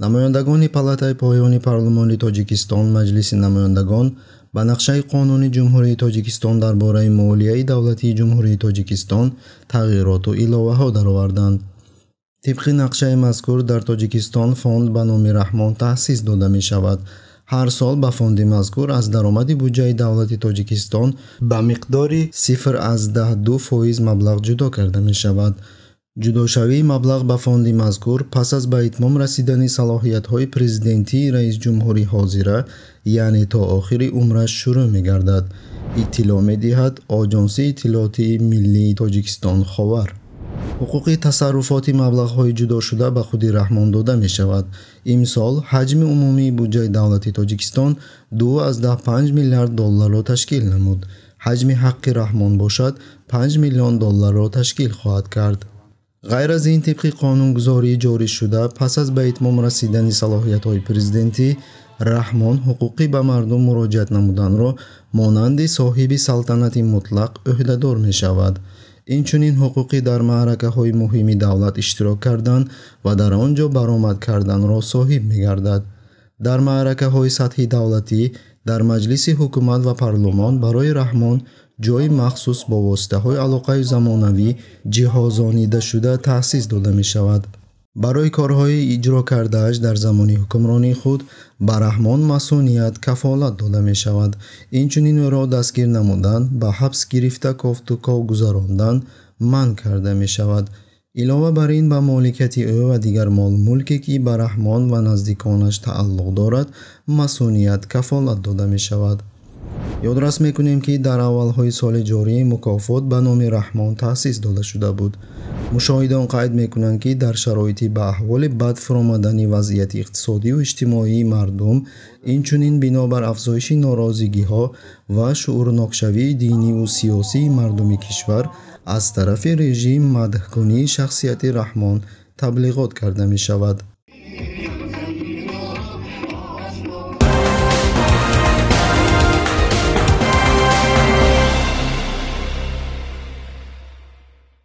намояндагони палатаи поёни парлумони тоҷикистон маҷлиси намояндагон ба нақшаи қонуни ҷумҳурии тоҷикистон дар бораи молияи давлатии ҷумҳурии тоҷикистон тағйироту иловаҳо дароварданд тибқи нақшаи мазкур дар тоҷикистон фонд ба номи раҳмон таъсис дода мешавад ҳар сол ба фонди мазкур аз даромади буҷаи давлати тоҷикистон ба миқдори 02 фоиз маблағ ҷудо карда мешавад ҷудошавии маблағ ба фонди мазкур пас аз ба итмом расидани салоҳиятҳои президентии раисҷумҳури ҳозира яъне то охири умраш шурӯъ мегардад иттилоъ медиҳад оҷонси иттилоотии миллии тоҷикистон ховар ҳуқуқи тасарруфоти маблағҳои ҷудошуда ба худи раҳмон дода мешавад имсол ҳаҷми умумии буҷаи давлати тоҷикистон 25 миллиард долларро ташкил намуд ҳаҷми ҳаққи раҳмон бошад 5 миллион долларро ташкил хоҳад кард ғайр аз ин тибқи қонунгузории ҷорӣ шуда пас аз ба итмом расидани салоҳиятҳои президентӣ раҳмон ҳуқуқӣ ба мардум муроҷиат намуданро монанди соҳиби салтанати мутлақ ӯҳдадор мешавад инчунин ҳуқуқӣ дар маъракаҳои муҳими давлат иштирок кардан ва дар он ҷо баромад карданро соҳиб мегардад дар маъракаҳои сатҳи давлатӣ дар маҷлиси ҳукумат ва парлумон барои раҳмон ҷои махсус бо воситаҳои алоқаи замонавӣ ҷиҳозонидашуда таъсис дода мешавад барои корҳои иҷрокардааш дар замони ҳукмронии худ ба раҳмон масъуният кафолат дода мешавад инчунин ӯро дастгир намудан ба ҳабс гирифта кофтуков гузарондан манъ карда мешавад илова бар ин ба моликияти ӯ ва дигар молмулке ки ба раҳмон ва наздиконаш тааллуқ дорад масъуният кафолат дода мешавад ёдрас мекунем ки дар аввалҳои соли ҷорӣ мукофот ба номи раҳмон таъсис дода шуда буд мушоҳидон қайд мекунанд ки дар шароити ба аҳволи бад фуромадани вазъияти иқтисодию иҷтимоии мардум инчунин бинобар афзоиши норозигиҳо ва шуурнокшавии диниву сиёсии мардуми кишвар аз тарафи режим мадҳкунии шахсияти раҳмон таблиғот карда мешавад